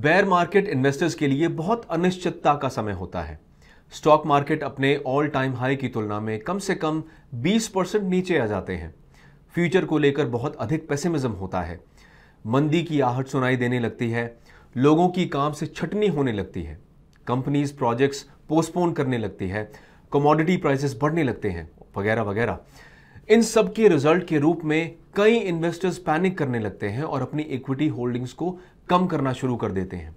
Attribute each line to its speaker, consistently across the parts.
Speaker 1: bear market investors के लिए बहुत अनिश्चितता का समय होता है स्टॉक मार्केट अपने ऑल टाइम हाई की तुलना में कम से कम 20 परसेंट नीचे आ जाते हैं फ्यूचर को लेकर बहुत अधिक पैसेमिज्म होता है मंदी की आहट सुनाई देने लगती है लोगों की काम से छटनी होने लगती है कंपनीज प्रोजेक्ट्स पोस्टपोन करने लगती है कमोडिटी प्राइसेस बढ़ने लगते हैं वगैरह वगैरह इन सब के रिजल्ट के रूप में कई इन्वेस्टर्स पैनिक करने लगते हैं और अपनी इक्विटी होल्डिंग्स को कम करना शुरू कर देते हैं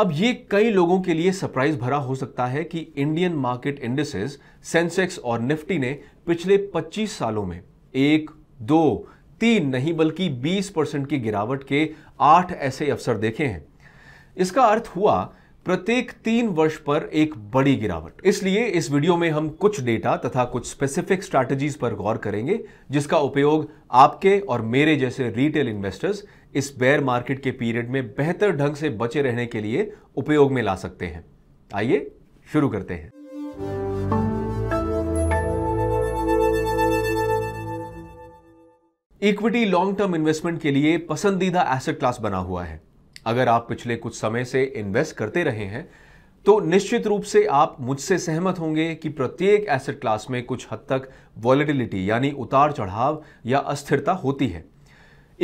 Speaker 1: अब ये कई लोगों के लिए सरप्राइज भरा हो सकता है कि इंडियन मार्केट इंडेसेस सेंसेक्स और निफ्टी ने पिछले 25 सालों में एक दो तीन नहीं बल्कि 20 परसेंट की गिरावट के आठ ऐसे अवसर देखे हैं इसका अर्थ हुआ प्रत्येक तीन वर्ष पर एक बड़ी गिरावट इसलिए इस वीडियो में हम कुछ डेटा तथा कुछ स्पेसिफिक स्ट्रैटेजीज पर गौर करेंगे जिसका उपयोग आपके और मेरे जैसे रिटेल इन्वेस्टर्स इस बेयर मार्केट के पीरियड में बेहतर ढंग से बचे रहने के लिए उपयोग में ला सकते हैं आइए शुरू करते हैं इक्विटी लॉन्ग टर्म इन्वेस्टमेंट के लिए पसंदीदा एसेट क्लास बना हुआ है अगर आप पिछले कुछ समय से इन्वेस्ट करते रहे हैं तो निश्चित रूप से आप मुझसे सहमत होंगे कि प्रत्येक एसेट क्लास में कुछ हद तक वॉलिडिलिटी यानी उतार चढ़ाव या अस्थिरता होती है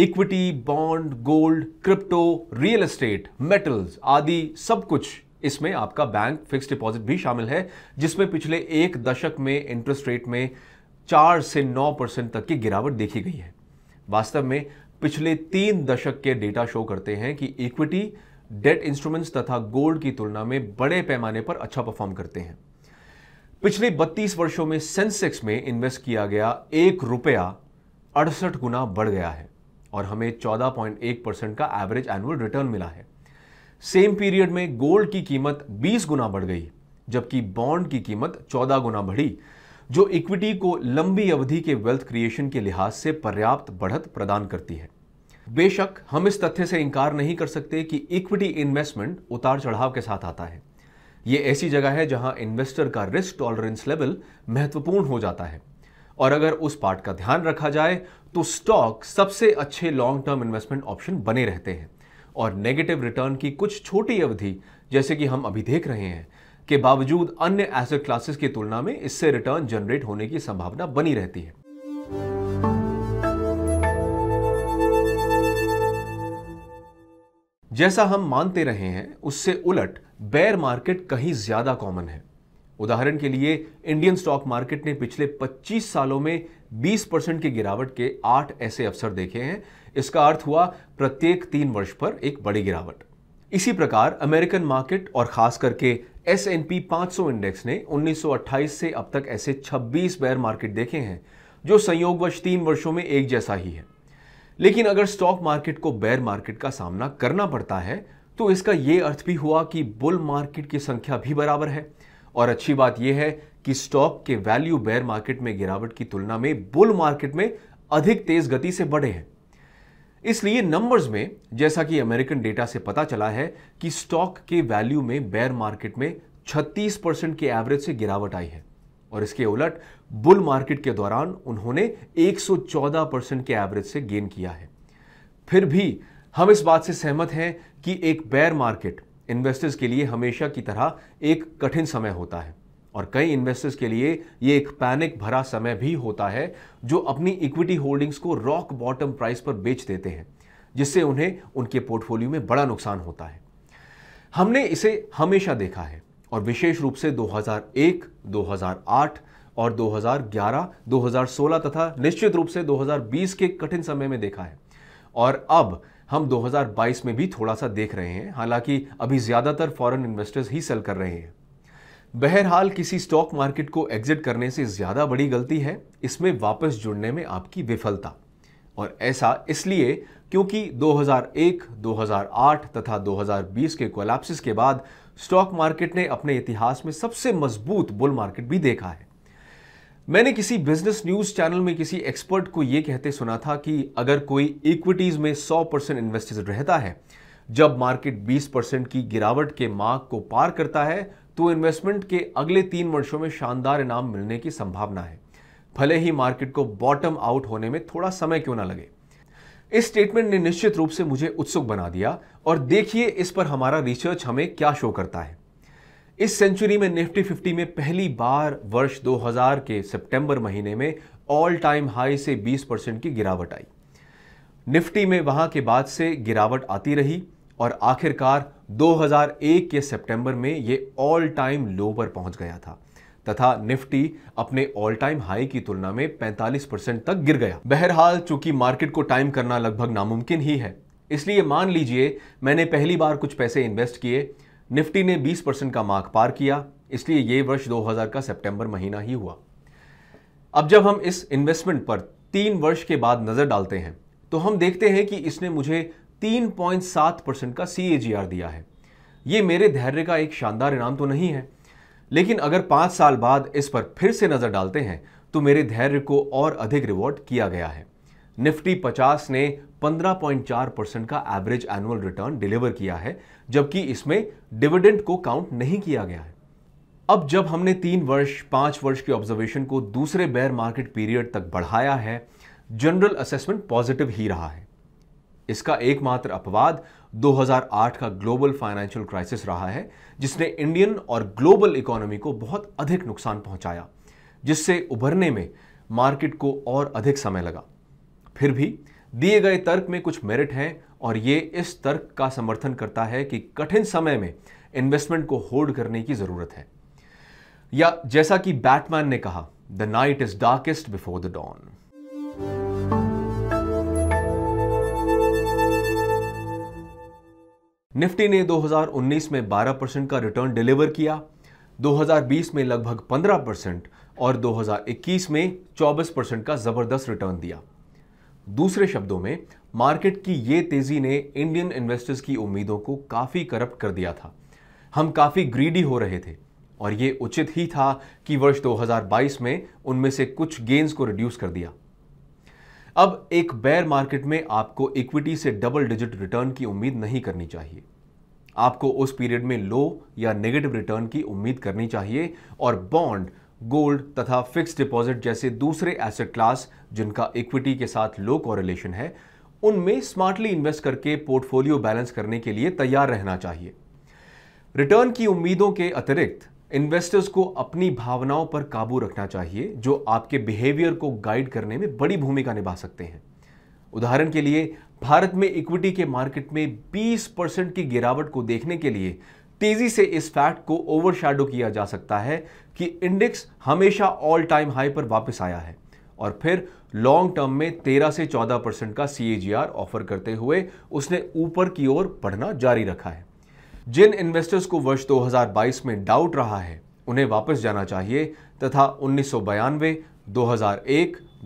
Speaker 1: equity bond gold crypto real estate metals आदि सब कुछ इसमें आपका बैंक फिक्स डिपॉजिट भी शामिल है जिसमें पिछले एक दशक में इंटरेस्ट रेट में चार से नौ परसेंट तक की गिरावट देखी गई है वास्तव में पिछले तीन दशक के डेटा शो करते हैं कि इक्विटी डेट इंस्ट्रूमेंट्स तथा गोल्ड की तुलना में बड़े पैमाने पर अच्छा परफॉर्म करते हैं पिछले 32 वर्षों में सेंसेक्स में इन्वेस्ट किया गया एक रुपया अड़सठ गुना बढ़ गया है और हमें 14.1 परसेंट का एवरेज एनुअल रिटर्न मिला है सेम पीरियड में गोल्ड की कीमत 20 गुना बढ़ गई जबकि बॉन्ड की कीमत 14 गुना बढ़ी जो इक्विटी को लंबी अवधि के वेल्थ क्रिएशन के लिहाज से पर्याप्त बढ़त प्रदान करती है बेशक हम इस तथ्य से इनकार नहीं कर सकते कि इक्विटी इन्वेस्टमेंट उतार चढ़ाव के साथ आता है ये ऐसी जगह है जहां इन्वेस्टर का रिस्क टॉलरेंस लेवल महत्वपूर्ण हो जाता है और अगर उस पार्ट का ध्यान रखा जाए तो स्टॉक सबसे अच्छे लॉन्ग टर्म इन्वेस्टमेंट ऑप्शन बने रहते हैं और नेगेटिव रिटर्न की कुछ छोटी अवधि जैसे कि हम अभी देख रहे हैं के बावजूद अन्य एसेट क्लासेस की तुलना में इससे रिटर्न जनरेट होने की संभावना बनी रहती है जैसा हम मानते रहे हैं उससे उलट बेयर मार्केट कहीं ज्यादा कॉमन है उदाहरण के लिए इंडियन स्टॉक मार्केट ने पिछले 25 सालों में 20 परसेंट की गिरावट के आठ ऐसे अवसर देखे हैं इसका अर्थ हुआ प्रत्येक तीन वर्ष पर एक बड़ी गिरावट इसी प्रकार अमेरिकन मार्केट और खास करके एस एन पी इंडेक्स ने 1928 से अब तक ऐसे 26 बेयर मार्केट देखे हैं जो संयोगवश तीन वर्षों में एक जैसा ही है लेकिन अगर स्टॉक मार्केट को बेयर मार्केट का सामना करना पड़ता है तो इसका ये अर्थ भी हुआ कि बुल मार्केट की संख्या भी बराबर है और अच्छी बात यह है कि स्टॉक के वैल्यू बेयर मार्केट में गिरावट की तुलना में बुल मार्केट में अधिक तेज गति से बढ़े हैं इसलिए नंबर्स में जैसा कि अमेरिकन डेटा से पता चला है कि स्टॉक के वैल्यू में बेयर मार्केट में 36 परसेंट के एवरेज से गिरावट आई है और इसके उलट बुल मार्केट के दौरान उन्होंने 114 परसेंट के एवरेज से गेन किया है फिर भी हम इस बात से सहमत हैं कि एक बेयर मार्केट इन्वेस्टर्स के लिए हमेशा की तरह एक कठिन समय होता है और कई इन्वेस्टर्स के लिए ये एक पैनिक भरा समय भी होता है जो अपनी इक्विटी होल्डिंग्स को रॉक बॉटम प्राइस पर बेच देते हैं जिससे उन्हें उनके पोर्टफोलियो में बड़ा नुकसान होता है हमने इसे हमेशा देखा है और विशेष रूप से 2001, 2008 और 2011, 2016 तथा निश्चित रूप से 2020 के कठिन समय में देखा है और अब हम 2022 में भी थोड़ा सा देख रहे हैं हालांकि अभी ज़्यादातर फॉरेन इन्वेस्टर्स ही सेल कर रहे हैं बहरहाल किसी स्टॉक मार्केट को एग्जिट करने से ज़्यादा बड़ी गलती है इसमें वापस जुड़ने में आपकी विफलता और ऐसा इसलिए क्योंकि 2001, 2008 तथा 2020 के कोलैप्सिस के बाद स्टॉक मार्केट ने अपने इतिहास में सबसे मजबूत बुल मार्केट भी देखा है मैंने किसी बिजनेस न्यूज चैनल में किसी एक्सपर्ट को यह कहते सुना था कि अगर कोई इक्विटीज में 100 परसेंट इन्वेस्टेड रहता है जब मार्केट 20 परसेंट की गिरावट के मार्क को पार करता है तो इन्वेस्टमेंट के अगले तीन वर्षों में शानदार इनाम मिलने की संभावना है भले ही मार्केट को बॉटम आउट होने में थोड़ा समय क्यों ना लगे इस स्टेटमेंट ने निश्चित रूप से मुझे उत्सुक बना दिया और देखिए इस पर हमारा रिसर्च हमें क्या शो करता है इस सेंचुरी में निफ्टी 50 में पहली बार वर्ष 2000 के सितंबर महीने में ऑल टाइम हाई से 20 परसेंट की गिरावट आई निफ्टी में वहां के बाद से गिरावट आती रही और आखिरकार 2001 के सितंबर में ये ऑल टाइम लो पर पहुंच गया था तथा निफ्टी अपने ऑल टाइम हाई की तुलना में 45 परसेंट तक गिर गया बहरहाल चूंकि मार्केट को टाइम करना लगभग नामुमकिन ही है इसलिए मान लीजिए मैंने पहली बार कुछ पैसे इन्वेस्ट किए निफ्टी ने 20 परसेंट का मार्क पार किया इसलिए ये वर्ष 2000 का सितंबर महीना ही हुआ अब जब हम इस इन्वेस्टमेंट पर तीन वर्ष के बाद नज़र डालते हैं तो हम देखते हैं कि इसने मुझे 3.7 परसेंट का सी दिया है ये मेरे धैर्य का एक शानदार इनाम तो नहीं है लेकिन अगर पाँच साल बाद इस पर फिर से नज़र डालते हैं तो मेरे धैर्य को और अधिक रिवॉर्ड किया गया है निफ्टी 50 ने 15.4 परसेंट का एवरेज एनुअल रिटर्न डिलीवर किया है जबकि इसमें डिविडेंड को काउंट नहीं किया गया है अब जब हमने तीन वर्ष पाँच वर्ष के ऑब्जर्वेशन को दूसरे बेयर मार्केट पीरियड तक बढ़ाया है जनरल असेसमेंट पॉजिटिव ही रहा है इसका एकमात्र अपवाद 2008 का ग्लोबल फाइनेंशियल क्राइसिस रहा है जिसने इंडियन और ग्लोबल इकोनॉमी को बहुत अधिक नुकसान पहुंचाया जिससे उभरने में मार्केट को और अधिक समय लगा फिर भी दिए गए तर्क में कुछ मेरिट है और ये इस तर्क का समर्थन करता है कि कठिन समय में इन्वेस्टमेंट को होल्ड करने की ज़रूरत है या जैसा कि बैटमैन ने कहा the night is darkest before the dawn Nifty ने 2019 में 12 परसेंट का रिटर्न डिलीवर किया 2020 में लगभग 15 परसेंट और 2021 में 24 परसेंट का ज़बरदस्त रिटर्न दिया दूसरे शब्दों में मार्केट की ये तेज़ी ने इंडियन इन्वेस्टर्स की उम्मीदों को काफ़ी करप्ट कर दिया था हम काफ़ी ग्रीडी हो रहे थे और ये उचित ही था कि वर्ष 2022 में उनमें से कुछ गेंस को रिड्यूस कर दिया अब एक बेयर मार्केट में आपको इक्विटी से डबल डिजिट रिटर्न की उम्मीद नहीं करनी चाहिए आपको उस पीरियड में लो या नेगेटिव रिटर्न की उम्मीद करनी चाहिए और बॉन्ड गोल्ड तथा फिक्स डिपॉजिट जैसे दूसरे एसेट क्लास जिनका इक्विटी के साथ लो कॉरेलेशन है उनमें स्मार्टली इन्वेस्ट करके पोर्टफोलियो बैलेंस करने के लिए तैयार रहना चाहिए रिटर्न की उम्मीदों के अतिरिक्त इन्वेस्टर्स को अपनी भावनाओं पर काबू रखना चाहिए जो आपके बिहेवियर को गाइड करने में बड़ी भूमिका निभा सकते हैं उदाहरण के लिए भारत में इक्विटी के मार्केट में 20 परसेंट की गिरावट को देखने के लिए तेजी से इस फैक्ट को ओवरशैडो किया जा सकता है कि इंडेक्स हमेशा ऑल टाइम हाई पर वापस आया है और फिर लॉन्ग टर्म में 13 से 14 परसेंट का सी ऑफर करते हुए उसने ऊपर की ओर बढ़ना जारी रखा है जिन इन्वेस्टर्स को वर्ष 2022 में डाउट रहा है उन्हें वापस जाना चाहिए तथा उन्नीस सौ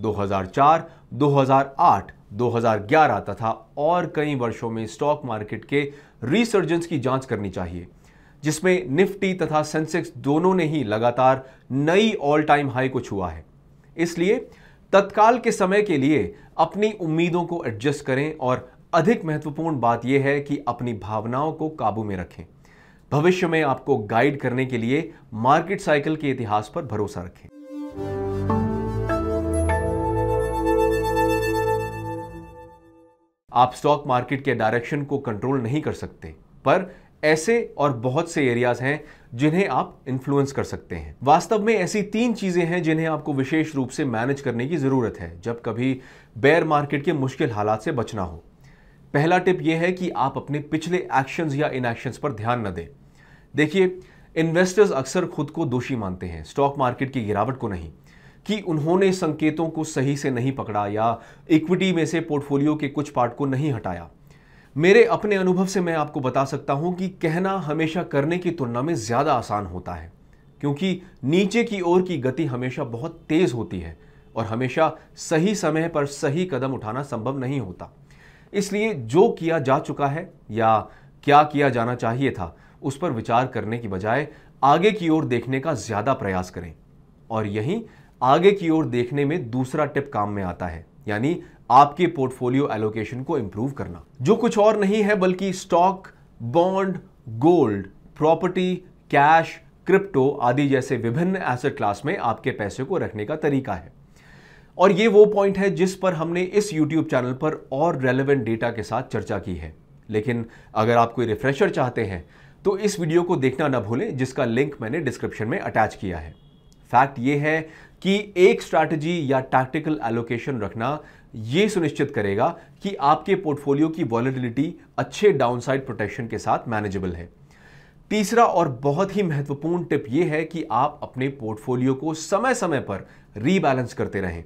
Speaker 1: 2004, 2008, 2011 तथा और कई वर्षों में स्टॉक मार्केट के रिसर्जेंस की जांच करनी चाहिए जिसमें निफ्टी तथा सेंसेक्स दोनों ने ही लगातार नई ऑल टाइम हाई को छुआ है इसलिए तत्काल के समय के लिए अपनी उम्मीदों को एडजस्ट करें और अधिक महत्वपूर्ण बात यह है कि अपनी भावनाओं को काबू में रखें भविष्य में आपको गाइड करने के लिए मार्केट साइकिल के इतिहास पर भरोसा रखें आप स्टॉक मार्केट के डायरेक्शन को कंट्रोल नहीं कर सकते पर ऐसे और बहुत से एरियाज हैं जिन्हें आप इन्फ्लुएंस कर सकते हैं वास्तव में ऐसी तीन चीजें हैं जिन्हें आपको विशेष रूप से मैनेज करने की जरूरत है जब कभी बेयर मार्केट के मुश्किल हालात से बचना हो पहला टिप यह है कि आप अपने पिछले एक्शंस या इन एक्शंस पर ध्यान न दें देखिए इन्वेस्टर्स अक्सर खुद को दोषी मानते हैं स्टॉक मार्केट की गिरावट को नहीं कि उन्होंने संकेतों को सही से नहीं पकड़ा या इक्विटी में से पोर्टफोलियो के कुछ पार्ट को नहीं हटाया मेरे अपने अनुभव से मैं आपको बता सकता हूं कि कहना हमेशा करने की तुलना में ज़्यादा आसान होता है क्योंकि नीचे की ओर की गति हमेशा बहुत तेज़ होती है और हमेशा सही समय पर सही कदम उठाना संभव नहीं होता इसलिए जो किया जा चुका है या क्या किया जाना चाहिए था उस पर विचार करने की बजाय आगे की ओर देखने का ज़्यादा प्रयास करें और यही आगे की ओर देखने में दूसरा टिप काम में आता है यानी आपके पोर्टफोलियो एलोकेशन को इंप्रूव करना जो कुछ और नहीं है बल्कि stock bond gold property cash crypto आदि जैसे विभिन्न एसेट क्लास में आपके पैसे को रखने का तरीका है और ये वो पॉइंट है जिस पर हमने इस यूट्यूब चैनल पर और रेलिवेंट डेटा के साथ चर्चा की है लेकिन अगर आप कोई रिफ्रेशर चाहते हैं तो इस वीडियो को देखना ना भूलें जिसका लिंक मैंने डिस्क्रिप्शन में अटैच किया है फैक्ट ये है कि एक स्ट्रैटेजी या टैक्टिकल एलोकेशन रखना ये सुनिश्चित करेगा कि आपके पोर्टफोलियो की वॉलिडिलिटी अच्छे डाउनसाइड प्रोटेक्शन के साथ मैनेजेबल है तीसरा और बहुत ही महत्वपूर्ण टिप यह है कि आप अपने पोर्टफोलियो को समय समय पर रीबैलेंस करते रहें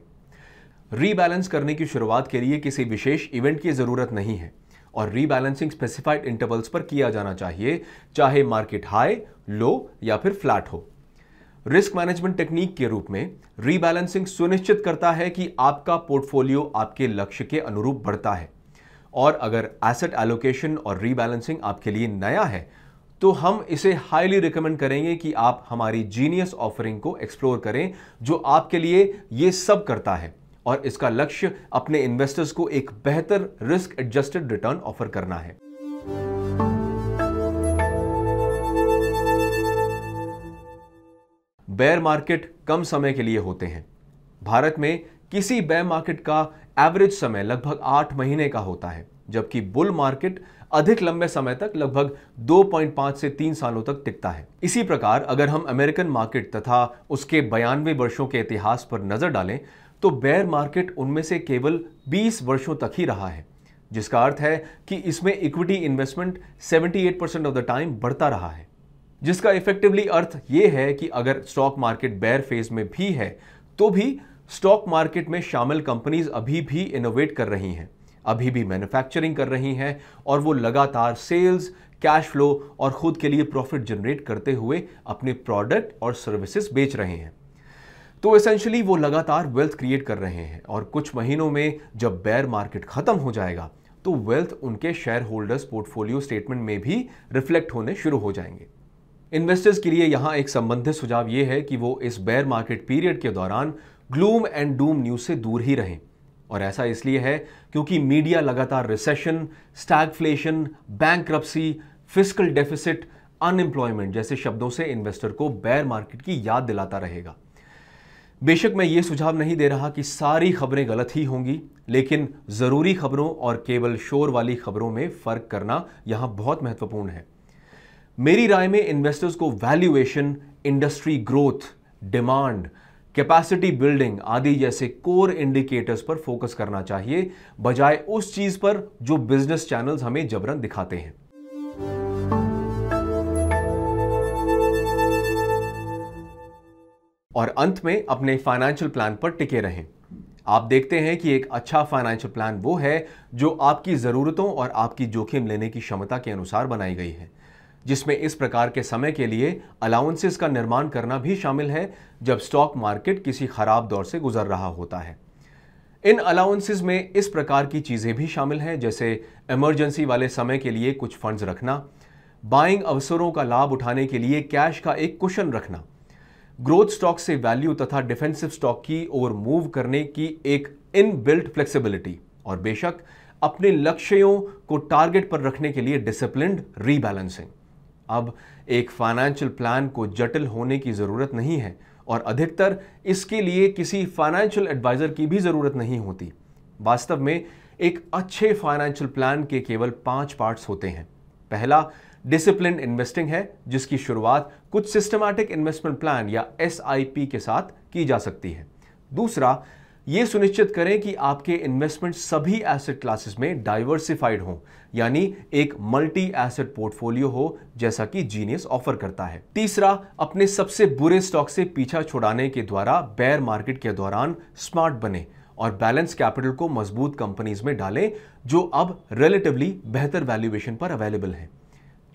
Speaker 1: रीबैलेंस करने की शुरुआत के लिए किसी विशेष इवेंट की ज़रूरत नहीं है और रीबैलेंसिंग स्पेसिफाइड इंटरवल्स पर किया जाना चाहिए चाहे मार्केट हाई लो या फिर फ्लैट हो रिस्क मैनेजमेंट टेक्निक के रूप में रीबैलेंसिंग सुनिश्चित करता है कि आपका पोर्टफोलियो आपके लक्ष्य के अनुरूप बढ़ता है और अगर एसेट एलोकेशन और रीबैलेंसिंग आपके लिए नया है तो हम इसे हाईली रिकमेंड करेंगे कि आप हमारी जीनियस ऑफरिंग को एक्सप्लोर करें जो आपके लिए ये सब करता है और इसका लक्ष्य अपने इन्वेस्टर्स को एक बेहतर रिस्क एडजस्टेड रिटर्न ऑफर करना है बेयर मार्केट कम समय के लिए होते हैं भारत में किसी बेयर मार्केट का एवरेज समय लगभग आठ महीने का होता है जबकि बुल मार्केट अधिक लंबे समय तक लगभग 2.5 से 3 सालों तक टिकता है इसी प्रकार अगर हम अमेरिकन मार्केट तथा उसके बयानवे वर्षों के इतिहास पर नजर डालें तो बेयर मार्केट उनमें से केवल 20 वर्षों तक ही रहा है जिसका अर्थ है कि इसमें equity investment 78 percent of the time बढ़ता रहा है जिसका इफेक्टिवली अर्थ यह है कि अगर स्टॉक मार्केट बेयर फेज में भी है तो भी स्टॉक मार्केट में शामिल कंपनीज अभी भी इनोवेट कर रही हैं अभी भी मैन्युफैक्चरिंग कर रही हैं और वो लगातार सेल्स कैश फ्लो और खुद के लिए प्रॉफिट जनरेट करते हुए अपने प्रोडक्ट और सर्विसेज बेच रहे हैं तो एसेंशली वो लगातार वेल्थ क्रिएट कर रहे हैं और कुछ महीनों में जब बेयर मार्केट ख़त्म हो जाएगा तो वेल्थ उनके शेयर होल्डर्स पोर्टफोलियो स्टेटमेंट में भी रिफ्लेक्ट होने शुरू हो जाएंगे इन्वेस्टर्स के लिए यहाँ एक संबंधित सुझाव ये है कि वो इस बेयर मार्केट पीरियड के दौरान ग्लूम एंड डूम न्यूज से दूर ही रहें और ऐसा इसलिए है क्योंकि मीडिया लगातार recession stagflation bank physical deficit unemployment जैसे शब्दों से इन्वेस्टर को बेयर मार्केट की याद दिलाता रहेगा बेशक मैं ये सुझाव नहीं दे रहा कि सारी खबरें गलत ही होंगी लेकिन ज़रूरी खबरों और केवल शोर वाली खबरों में फ़र्क करना यहाँ बहुत महत्वपूर्ण है मेरी राय में इन्वेस्टर्स को valuation industry growth demand capacity building आदि जैसे कोर इंडिकेटर्स पर फोकस करना चाहिए बजाय उस चीज़ पर जो बिजनेस चैनल्स हमें जबरन दिखाते हैं और अंत में अपने फाइनेंशियल प्लान पर टिके रहें आप देखते हैं कि एक अच्छा फाइनेंशियल प्लान वो है जो आपकी ज़रूरतों और आपकी जोखिम लेने की क्षमता के अनुसार बनाई गई है जिसमें इस प्रकार के समय के लिए अलाउंसेस का निर्माण करना भी शामिल है जब स्टॉक मार्केट किसी खराब दौर से गुजर रहा होता है इन अलाउंसेज में इस प्रकार की चीज़ें भी शामिल हैं जैसे इमरजेंसी वाले समय के लिए कुछ फंड्स रखना बाइंग अवसरों का लाभ उठाने के लिए कैश का एक कुशन रखना ग्रोथ स्टॉक से वैल्यू तथा डिफेंसिव स्टॉक की ओर मूव करने की एक इनबिल्ट फ्लेक्सिबिलिटी और बेशक अपने लक्ष्यों को टारगेट पर रखने के लिए डिसिप्लिन रीबैलेंसिंग अब एक फाइनेंशियल प्लान को जटिल होने की ज़रूरत नहीं है और अधिकतर इसके लिए किसी फाइनेंशियल एडवाइज़र की भी ज़रूरत नहीं होती वास्तव में एक अच्छे फाइनेंशियल प्लान के केवल पांच पार्ट्स होते हैं पहला डिसिप्लिन इन्वेस्टिंग है जिसकी शुरुआत कुछ सिस्टमैटिक इन्वेस्टमेंट प्लान या एस के साथ की जा सकती है दूसरा ये सुनिश्चित करें कि आपके इन्वेस्टमेंट सभी एसेट क्लासेस में डाइवर्सिफाइड हों यानी एक मल्टी एसेट पोर्टफोलियो हो जैसा कि जीनियस ऑफर करता है तीसरा अपने सबसे बुरे स्टॉक से पीछा छुड़ाने के द्वारा बेयर मार्केट के दौरान स्मार्ट बने और बैलेंस कैपिटल को मजबूत कंपनीज में डालें जो अब रिलेटिवली बेहतर वैल्यूएशन पर अवेलेबल हैं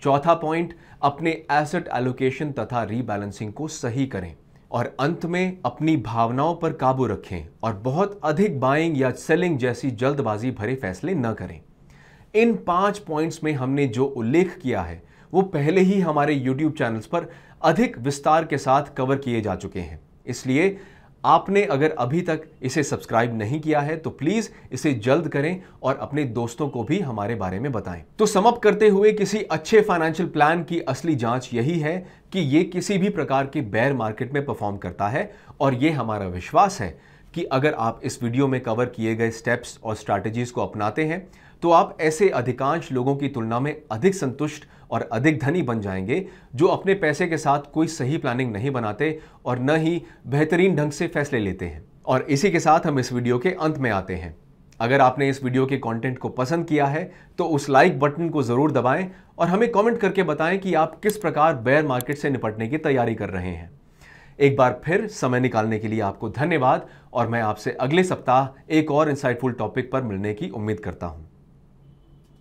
Speaker 1: चौथा पॉइंट अपने एसेट एलोकेशन तथा रीबैलेंसिंग को सही करें और अंत में अपनी भावनाओं पर काबू रखें और बहुत अधिक बाइंग या सेलिंग जैसी जल्दबाजी भरे फैसले न करें इन पांच पॉइंट्स में हमने जो उल्लेख किया है वो पहले ही हमारे YouTube चैनल्स पर अधिक विस्तार के साथ कवर किए जा चुके हैं इसलिए आपने अगर अभी तक इसे सब्सक्राइब नहीं किया है तो प्लीज़ इसे जल्द करें और अपने दोस्तों को भी हमारे बारे में बताएं तो समअप करते हुए किसी अच्छे फाइनेंशियल प्लान की असली जांच यही है कि ये किसी भी प्रकार के बेयर मार्केट में परफॉर्म करता है और ये हमारा विश्वास है कि अगर आप इस वीडियो में कवर किए गए स्टेप्स और स्ट्रैटेजीज को अपनाते हैं तो आप ऐसे अधिकांश लोगों की तुलना में अधिक संतुष्ट और अधिक धनी बन जाएंगे जो अपने पैसे के साथ कोई सही प्लानिंग नहीं बनाते और न ही बेहतरीन ढंग से फैसले लेते हैं और इसी के साथ हम इस वीडियो के अंत में आते हैं अगर आपने इस वीडियो के कंटेंट को पसंद किया है तो उस लाइक बटन को ज़रूर दबाएं और हमें कमेंट करके बताएं कि आप किस प्रकार बेयर मार्केट से निपटने की तैयारी कर रहे हैं एक बार फिर समय निकालने के लिए आपको धन्यवाद और मैं आपसे अगले सप्ताह एक और इंसाइटफुल टॉपिक पर मिलने की उम्मीद करता हूँ